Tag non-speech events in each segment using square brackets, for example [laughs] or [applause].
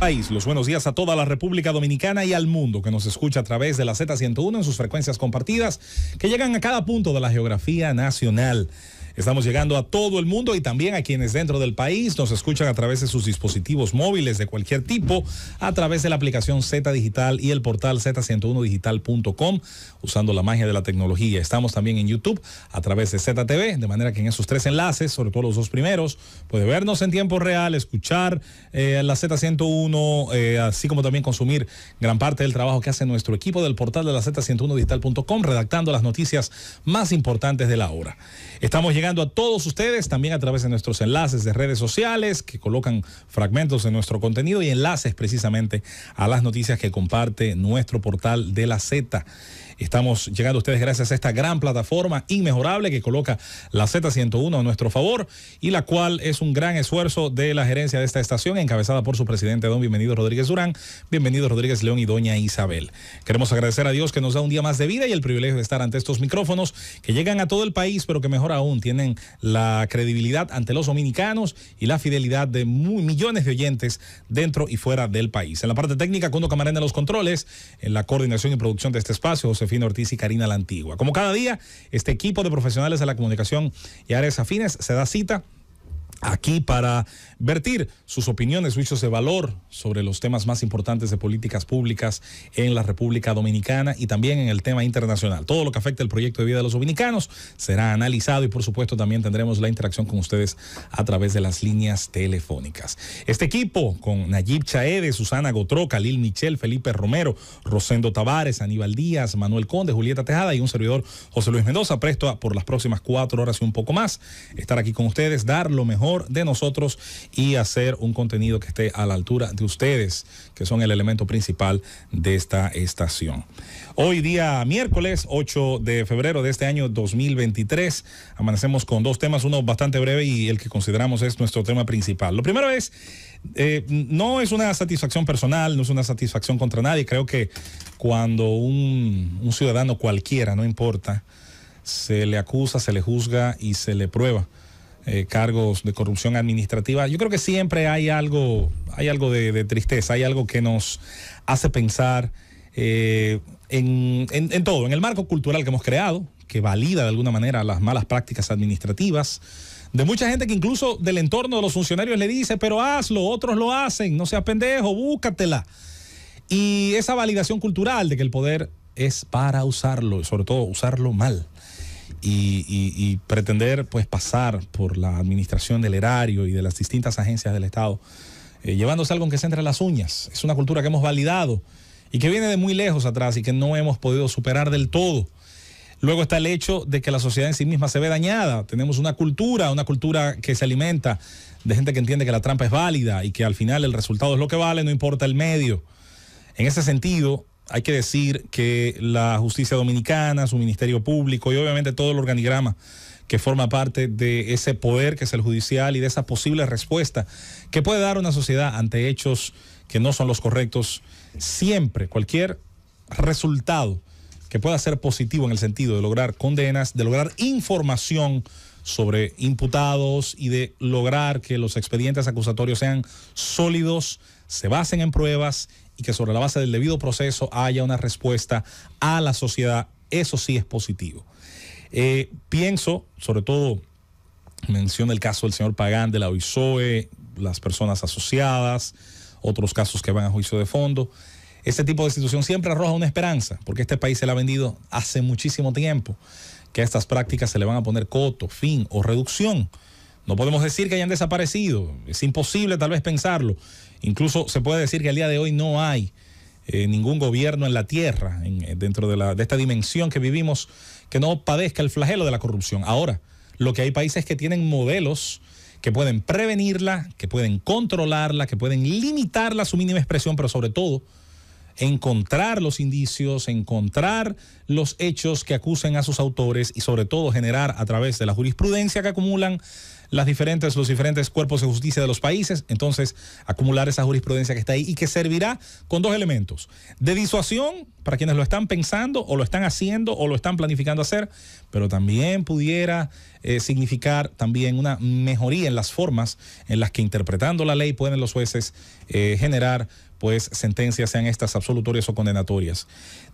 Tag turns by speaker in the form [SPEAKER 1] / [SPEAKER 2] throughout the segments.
[SPEAKER 1] país. Los buenos días a toda la República Dominicana y al mundo que nos escucha a través de la Z101 en sus frecuencias compartidas que llegan a cada punto de la geografía nacional. Estamos llegando a todo el mundo y también a quienes dentro del país nos escuchan a través de sus dispositivos móviles de cualquier tipo, a través de la aplicación Z Digital y el portal z101digital.com, usando la magia de la tecnología. Estamos también en YouTube a través de ZTV, de manera que en esos tres enlaces, sobre todo los dos primeros, puede vernos en tiempo real, escuchar eh, la Z101, eh, así como también consumir gran parte del trabajo que hace nuestro equipo del portal de la Z101digital.com, redactando las noticias más importantes de la hora. Estamos llegando a todos ustedes también a través de nuestros enlaces de redes sociales que colocan fragmentos de nuestro contenido y enlaces precisamente a las noticias que comparte nuestro portal de la Z. Estamos llegando a ustedes gracias a esta gran plataforma inmejorable que coloca la Z101 a nuestro favor y la cual es un gran esfuerzo de la gerencia de esta estación encabezada por su presidente don Bienvenido Rodríguez Durán, Bienvenido Rodríguez León y doña Isabel. Queremos agradecer a Dios que nos da un día más de vida y el privilegio de estar ante estos micrófonos que llegan a todo el país, pero que mejor aún tienen la credibilidad ante los dominicanos y la fidelidad de millones de oyentes dentro y fuera del país. En la parte técnica, Cundo Camarena los controles, en la coordinación y producción de este espacio, José Ortiz y Karina La Antigua. Como cada día, este equipo de profesionales de la comunicación y áreas afines se da cita aquí para vertir sus opiniones, juicios de valor sobre los temas más importantes de políticas públicas en la República Dominicana y también en el tema internacional. Todo lo que afecta el proyecto de vida de los dominicanos será analizado y por supuesto también tendremos la interacción con ustedes a través de las líneas telefónicas. Este equipo con Nayib Chaede, Susana Gotro, Khalil Michel, Felipe Romero, Rosendo Tavares, Aníbal Díaz, Manuel Conde, Julieta Tejada y un servidor José Luis Mendoza, presto a por las próximas cuatro horas y un poco más estar aquí con ustedes, dar lo mejor de nosotros y hacer un contenido que esté a la altura de ustedes, que son el elemento principal de esta estación. Hoy día miércoles 8 de febrero de este año 2023, amanecemos con dos temas, uno bastante breve y el que consideramos es nuestro tema principal. Lo primero es, eh, no es una satisfacción personal, no es una satisfacción contra nadie, creo que cuando un ciudadano cualquiera, no importa, se le acusa, se le juzga y se le prueba eh, cargos de corrupción administrativa. Yo creo que siempre hay algo, hay algo de, tristeza, hay algo que nos hace pensar eh, en, todo, en el marco cultural que hemos creado, que valida de alguna manera las malas prácticas administrativas. De mucha gente que incluso del entorno de los funcionarios le dice, pero hazlo, otros lo hacen, no seas pendejo, búscatela. Y esa validación cultural de que el poder es para usarlo, sobre todo usarlo mal y, pretender pues pasar por la administración del erario y de las distintas agencias del Estado, eh, llevándose algo en que se entre las uñas. Es una cultura que hemos validado y que viene de muy lejos atrás y que no hemos podido superar del todo. Luego está el hecho de que la sociedad en sí misma se ve dañada. Tenemos una cultura, una cultura que se alimenta de gente que entiende que la trampa es válida y que al final el resultado es lo que vale, no importa el medio. En ese sentido, hay que decir que la justicia dominicana, su Ministerio Público y obviamente todo el organigrama que forma parte de ese poder que es el judicial y de esa posible respuesta que puede dar una sociedad ante hechos que no son los correctos, siempre cualquier resultado que pueda ser positivo en el sentido de lograr condenas, de lograr información sobre imputados y de lograr que los expedientes acusatorios sean sólidos, se basen en pruebas y que sobre la base del debido proceso haya una respuesta a la sociedad, eso sí es positivo. Eh, pienso, sobre todo, menciona el caso del señor Pagán de la OISOE, las personas asociadas, otros casos que van a juicio de fondo. Este tipo de situación siempre arroja una esperanza, porque este país se la ha vendido hace muchísimo tiempo, que a estas prácticas se le van a poner coto, fin o reducción. No podemos decir que hayan desaparecido, es imposible tal vez pensarlo, Incluso se puede decir que al día de hoy no hay eh, ningún gobierno en la tierra, eh, dentro de, de esta dimensión que vivimos, que no padezca el flagelo de la corrupción. Ahora, lo que hay países que tienen modelos que pueden prevenirla, que pueden controlarla, que pueden limitarla a su mínima expresión, pero sobre todo encontrar los indicios, encontrar los hechos que acusen a sus autores y sobre todo generar a través de la jurisprudencia que acumulan las diferentes, los diferentes cuerpos de justicia de los países. Entonces, acumular esa jurisprudencia que está ahí y que servirá con dos elementos. De disuasión para quienes lo están pensando o lo están haciendo o lo están planificando hacer, pero también pudiera eh, significar también una mejoría en las formas en las que interpretando la ley pueden los jueces eh, generar pues sentencias sean estas absolutorias o condenatorias.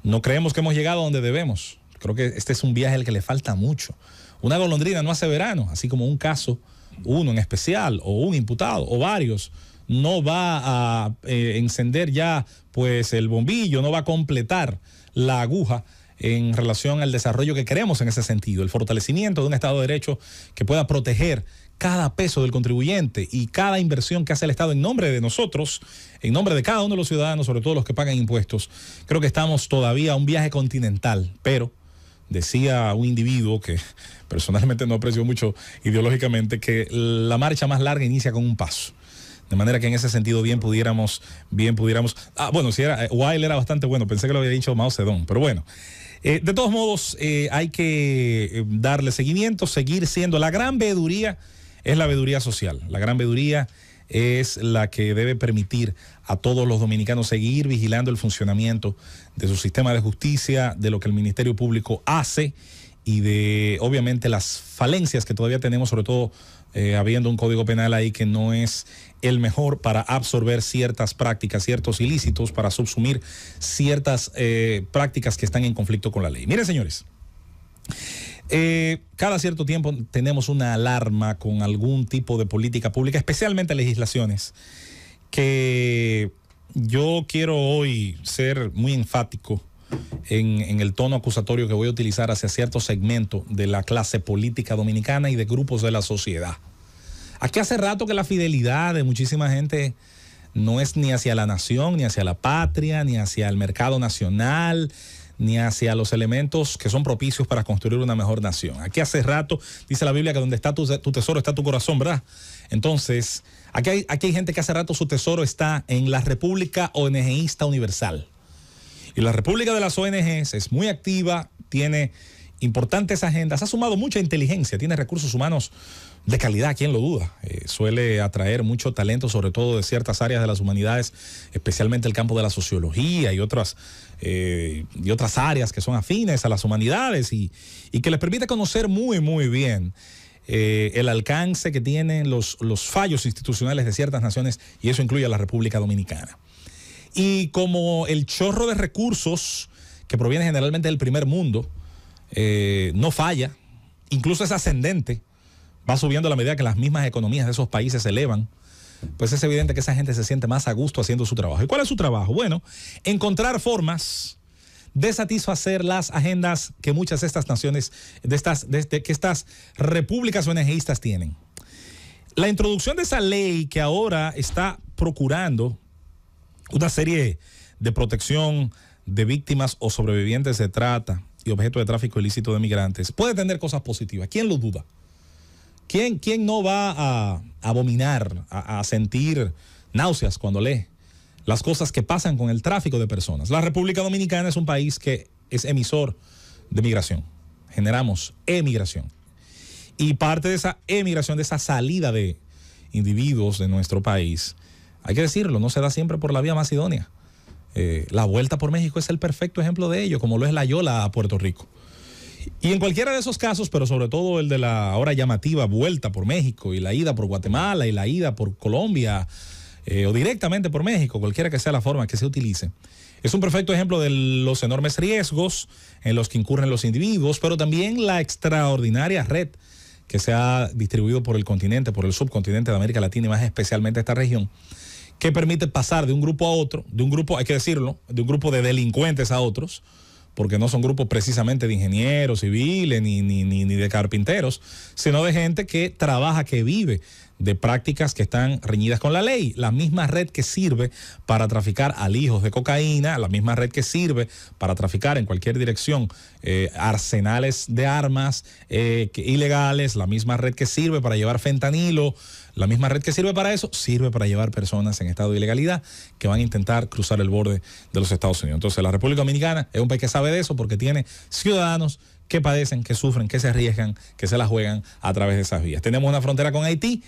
[SPEAKER 1] No creemos que hemos llegado donde debemos. Creo que este es un viaje al que le falta mucho. Una golondrina no hace verano, así como un caso, uno en especial, o un imputado, o varios, no va a eh, encender ya pues el bombillo, no va a completar la aguja en relación al desarrollo que queremos en ese sentido, el fortalecimiento de un Estado de Derecho que pueda proteger cada peso del contribuyente y cada inversión que hace el Estado en nombre de nosotros, en nombre de cada uno de los ciudadanos, sobre todo los que pagan impuestos. Creo que estamos todavía a un viaje continental, pero decía un individuo que [laughs] personalmente no aprecio mucho ideológicamente, que la marcha más larga inicia con un paso. De manera que en ese sentido bien pudiéramos, bien pudiéramos. Ah, bueno, si era, eh, Wild era bastante bueno, pensé que lo había dicho Mao Zedong, pero bueno. Eh, de todos modos, eh, hay que darle seguimiento, seguir siendo. La gran veduría es la veduría social. La gran veeduría es la que debe permitir a todos los dominicanos seguir vigilando el funcionamiento de su sistema de justicia, de lo que el Ministerio Público hace y de obviamente las falencias que todavía tenemos, sobre todo eh, habiendo un código penal ahí que no es el mejor para absorber ciertas prácticas, ciertos ilícitos, para subsumir ciertas eh, prácticas que están en conflicto con la ley. Miren, señores. Eh, cada cierto tiempo tenemos una alarma con algún tipo de política pública, especialmente legislaciones, que yo quiero hoy ser muy enfático en, en, el tono acusatorio que voy a utilizar hacia cierto segmento de la clase política dominicana y de grupos de la sociedad. Aquí hace rato que la fidelidad de muchísima gente no es ni hacia la nación, ni hacia la patria, ni hacia el mercado nacional, ni hacia los elementos que son propicios para construir una mejor nación. Aquí hace rato dice la Biblia que donde está tu, tesoro está tu corazón, ¿verdad? Entonces, aquí aquí hay gente que hace rato su tesoro está en la República ONGista Universal. Y la República de las ONGs es muy activa, tiene importantes agendas. Ha sumado mucha inteligencia, tiene recursos humanos de calidad, ¿quién lo duda? Eh, suele atraer mucho talento, sobre todo de ciertas áreas de las humanidades, especialmente el campo de la sociología y otras, eh, y otras áreas que son afines a las humanidades y, que les permite conocer muy, muy bien. Eh, el alcance que tienen los, los fallos institucionales de ciertas naciones, y eso incluye a la República Dominicana. Y como el chorro de recursos que proviene generalmente del primer mundo, eh, no falla, incluso es ascendente, va subiendo a la medida que las mismas economías de esos países se elevan, pues es evidente que esa gente se siente más a gusto haciendo su trabajo. ¿Y cuál es su trabajo? Bueno, encontrar formas de satisfacer las agendas que muchas de estas naciones, de estas, de, que estas repúblicas ONGistas tienen. La introducción de esa ley que ahora está procurando una serie de protección de víctimas o sobrevivientes de trata, y objeto de tráfico ilícito de migrantes puede tener cosas positivas. ¿Quién lo duda? ¿Quién, quién no va a, abominar, a, a sentir náuseas cuando lee las cosas que pasan con el tráfico de personas? La República Dominicana es un país que es emisor de migración. Generamos emigración. Y parte de esa emigración, de esa salida de individuos de nuestro país, hay que decirlo, no se da siempre por la vía más idónea. Eh, la vuelta por México es el perfecto ejemplo de ello, como lo es la Yola a Puerto Rico. Y en cualquiera de esos casos, pero sobre todo el de la ahora llamativa vuelta por México y la ida por Guatemala y la ida por Colombia eh, o directamente por México, cualquiera que sea la forma que se utilice, es un perfecto ejemplo de los enormes riesgos en los que incurren los individuos, pero también la extraordinaria red que se ha distribuido por el continente, por el subcontinente de América Latina y más especialmente esta región que permite pasar de un grupo a otro, de un grupo, hay que decirlo, de un grupo de delincuentes a otros, porque no son grupos precisamente de ingenieros civiles ni, ni, ni, de carpinteros, sino de gente que trabaja, que vive de prácticas que están reñidas con la ley. La misma red que sirve para traficar alijos de cocaína, la misma red que sirve para traficar en cualquier dirección eh, arsenales de armas eh, ilegales, la misma red que sirve para llevar fentanilo, la misma red que sirve para eso, sirve para llevar personas en estado de ilegalidad que van a intentar cruzar el borde de los Estados Unidos. Entonces la República Dominicana es un país que sabe de eso porque tiene ciudadanos que padecen, que sufren, que se arriesgan, que se la juegan a través de esas vías. Tenemos una frontera con Haití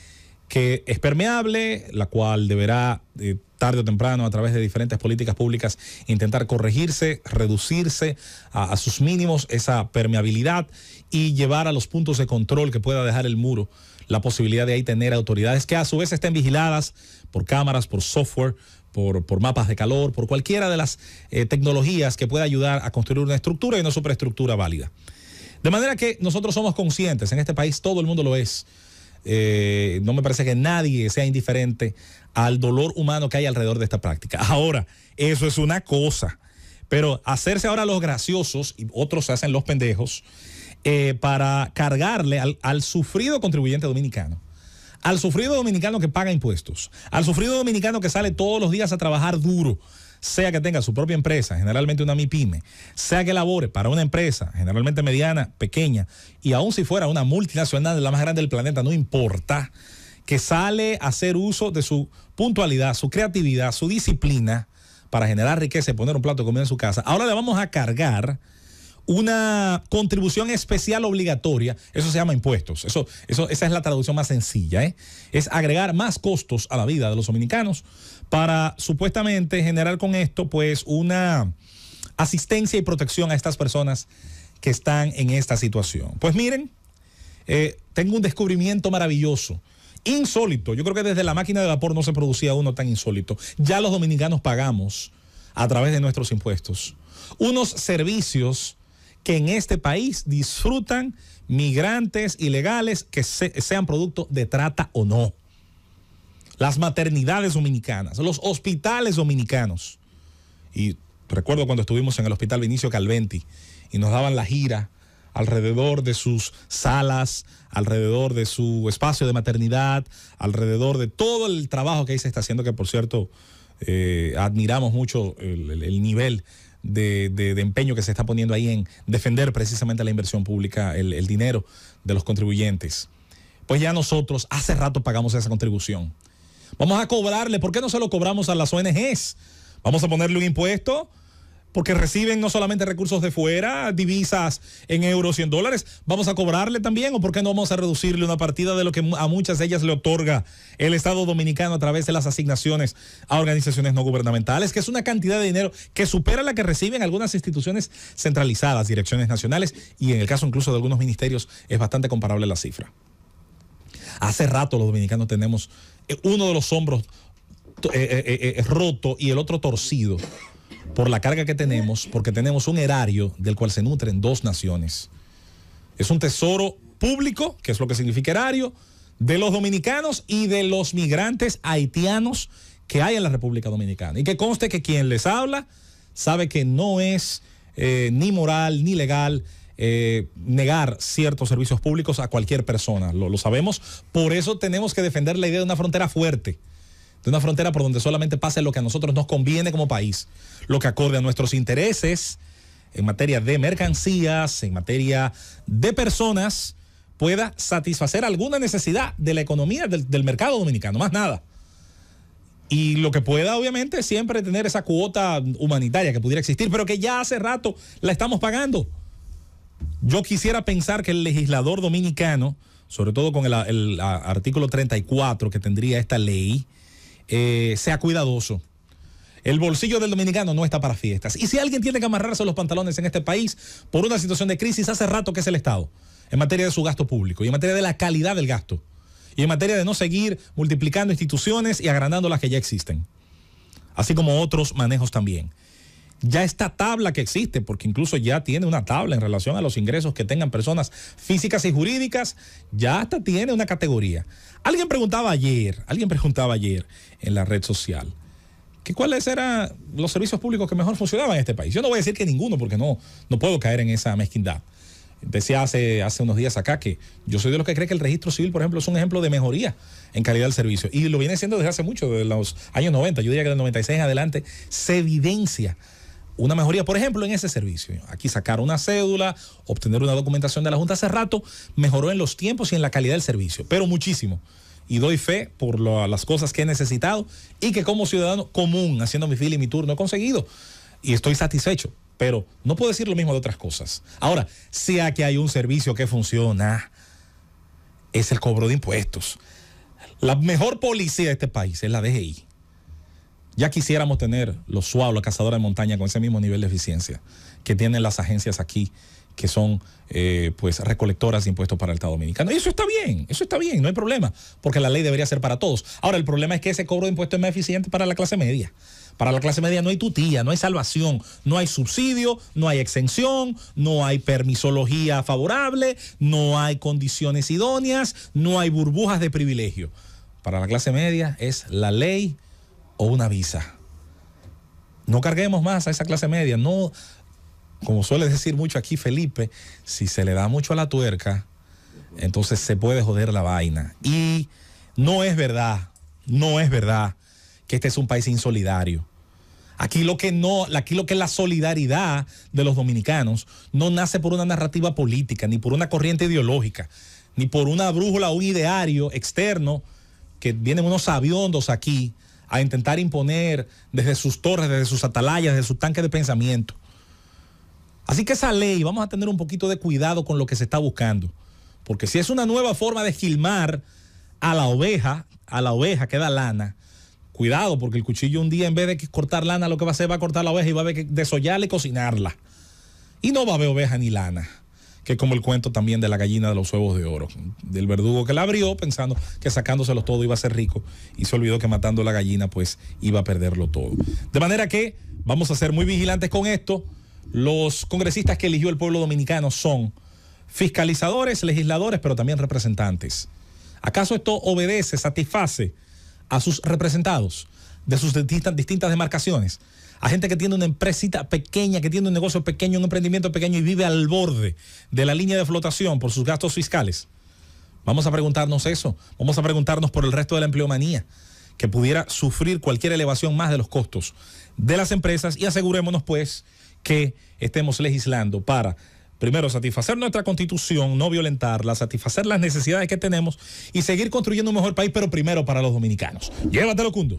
[SPEAKER 1] que es permeable, la cual deberá eh, tarde o temprano a través de diferentes políticas públicas intentar corregirse, reducirse a, sus mínimos esa permeabilidad y llevar a los puntos de control que pueda dejar el muro la posibilidad de ahí tener autoridades que a su vez estén vigiladas por cámaras, por software. Por, por mapas de calor, por cualquiera de las eh, tecnologías que pueda ayudar a construir una estructura y una superestructura válida. De manera que nosotros somos conscientes, en este país todo el mundo lo es, eh, no me parece que nadie sea indiferente al dolor humano que hay alrededor de esta práctica. Ahora, eso es una cosa, pero hacerse ahora los graciosos y otros se hacen los pendejos eh, para cargarle al sufrido contribuyente dominicano al sufrido dominicano que paga impuestos, al sufrido dominicano que sale todos los días a trabajar duro, sea que tenga su propia empresa, generalmente una MIPYME, sea que labore para una empresa, generalmente mediana, pequeña, y aun si fuera una multinacional, de la más grande del planeta, no importa, que sale a hacer uso de su puntualidad, su creatividad, su disciplina para generar riqueza y poner un plato de comida en su casa. Ahora le vamos a cargar una contribución especial obligatoria, eso se llama impuestos, eso, eso, esa es la traducción más sencilla, ¿eh? es agregar más costos a la vida de los dominicanos para supuestamente generar con esto pues una asistencia y protección a estas personas que están en esta situación. Pues miren, eh, tengo un descubrimiento maravilloso insólito. Yo creo que desde la máquina de vapor no se producía uno tan insólito. Ya los dominicanos pagamos a través de nuestros impuestos unos servicios que en este país disfrutan migrantes ilegales que sean producto de trata o no. Las maternidades dominicanas, los hospitales dominicanos. Y recuerdo cuando estuvimos en el hospital Vinicio Calventi y nos daban la gira alrededor de sus salas, alrededor de su espacio de maternidad, alrededor de todo el trabajo que ahí se está haciendo, que por cierto eh, admiramos mucho el nivel de, empeño que se está poniendo ahí en defender precisamente la inversión pública, el, el, dinero de los contribuyentes. Pues ya nosotros hace rato pagamos esa contribución. Vamos a cobrarle, ¿por qué no se lo cobramos a las ONGs? Vamos a ponerle un impuesto porque reciben no solamente recursos de fuera, divisas en euros y en dólares, vamos a cobrarle también o por qué no vamos a reducirle una partida de lo que a muchas de ellas le otorga el Estado dominicano a través de las asignaciones a organizaciones no gubernamentales, que es una cantidad de dinero que supera la que reciben algunas instituciones centralizadas, direcciones nacionales y en el caso incluso de algunos ministerios es bastante comparable la cifra. Hace rato los dominicanos tenemos eh, uno de los hombros eh, eh, roto y el otro torcido por la carga que tenemos, porque tenemos un erario del cual se nutren dos naciones. Es un tesoro público, que es lo que significa erario, de los dominicanos y de los migrantes haitianos que hay en la República Dominicana. Y que conste que quien les habla sabe que no es eh, ni moral ni legal eh, negar ciertos servicios públicos a cualquier persona. lo sabemos. Por eso tenemos que defender la idea de una frontera fuerte de una frontera por donde solamente pase lo que a nosotros nos conviene como país, lo que acorde a nuestros intereses en materia de mercancías, en materia de personas, pueda satisfacer alguna necesidad de la economía del, mercado dominicano, más nada. Y lo que pueda, obviamente, siempre tener esa cuota humanitaria que pudiera existir, pero que ya hace rato la estamos pagando. Yo quisiera pensar que el legislador dominicano, sobre todo con el, el artículo 34 que tendría esta ley, eh, sea cuidadoso. El bolsillo del dominicano no está para fiestas. Y si alguien tiene que amarrarse los pantalones en este país por una situación de crisis, hace rato que es el Estado, en materia de su gasto público y en materia de la calidad del gasto y en materia de no seguir multiplicando instituciones y agrandando las que ya existen, así como otros manejos también ya esta tabla que existe, porque incluso ya tiene una tabla en relación a los ingresos que tengan personas físicas y jurídicas, ya hasta tiene una categoría. Alguien preguntaba ayer, alguien preguntaba ayer en la red social, que cuáles eran los servicios públicos que mejor funcionaban en este país. Yo no voy a decir que ninguno, porque no, no puedo caer en esa mezquindad. Decía hace, hace unos días acá que yo soy de los que cree que el registro civil, por ejemplo, es un ejemplo de mejoría en calidad del servicio. Y lo viene siendo desde hace mucho, desde los años 90, yo diría que del 96 en adelante, se evidencia una mejoría, por ejemplo, en ese servicio. Aquí sacar una cédula, obtener una documentación de la Junta hace rato, mejoró en los tiempos y en la calidad del servicio, pero muchísimo. Y doy fe por las cosas que he necesitado y que como ciudadano común, haciendo mi fila y mi turno, he conseguido. Y estoy satisfecho, pero no puedo decir lo mismo de otras cosas. Ahora, sea que hay un servicio que funciona, es el cobro de impuestos. La mejor policía de este país es la DGI ya quisiéramos tener los suavos, la cazadora de montaña, con ese mismo nivel de eficiencia que tienen las agencias aquí, que son eh, pues recolectoras de impuestos para el Estado Dominicano. Y eso está bien, eso está bien, no hay problema, porque la ley debería ser para todos. Ahora, el problema es que ese cobro de impuestos es más eficiente para la clase media. Para la clase media no hay tutía, no hay salvación, no hay subsidio, no hay exención, no hay permisología favorable, no hay condiciones idóneas, no hay burbujas de privilegio. Para la clase media es la ley o una visa. No carguemos más a esa clase media. No, como suele decir mucho aquí Felipe, si se le da mucho a la tuerca, entonces se puede joder la vaina. Y no es verdad, no es verdad que este es un país insolidario. Aquí lo que no, aquí lo que es la solidaridad de los dominicanos no nace por una narrativa política, ni por una corriente ideológica, ni por una brújula o un ideario externo que vienen unos aviondos aquí a intentar imponer desde sus torres, desde sus atalayas, desde sus tanques de pensamiento. Así que esa ley, vamos a tener un poquito de cuidado con lo que se está buscando, porque si es una nueva forma de esquilmar a la oveja, a la oveja que da lana, cuidado, porque el cuchillo un día en vez de cortar lana, lo que va a hacer va a cortar la oveja y va a desollarla y cocinarla. Y no va a haber oveja ni lana que es como el cuento también de la gallina de los huevos de oro, del verdugo que la abrió pensando que sacándoselo todo iba a ser rico y se olvidó que matando la gallina pues iba a perderlo todo. De manera que vamos a ser muy vigilantes con esto. Los congresistas que eligió el pueblo dominicano son fiscalizadores, legisladores, pero también representantes. ¿Acaso esto obedece, satisface a sus representados de sus distintas demarcaciones? a gente que tiene una empresita pequeña, que tiene un negocio pequeño, un emprendimiento pequeño y vive al borde de la línea de flotación por sus gastos fiscales? Vamos a preguntarnos eso. Vamos a preguntarnos por el resto de la empleomanía que pudiera sufrir cualquier elevación más de los costos de las empresas y asegurémonos pues que estemos legislando para Primero, satisfacer nuestra constitución, no violentarla, satisfacer las necesidades que tenemos y seguir construyendo un mejor país, pero primero para los dominicanos. Llévatelo, Cundo.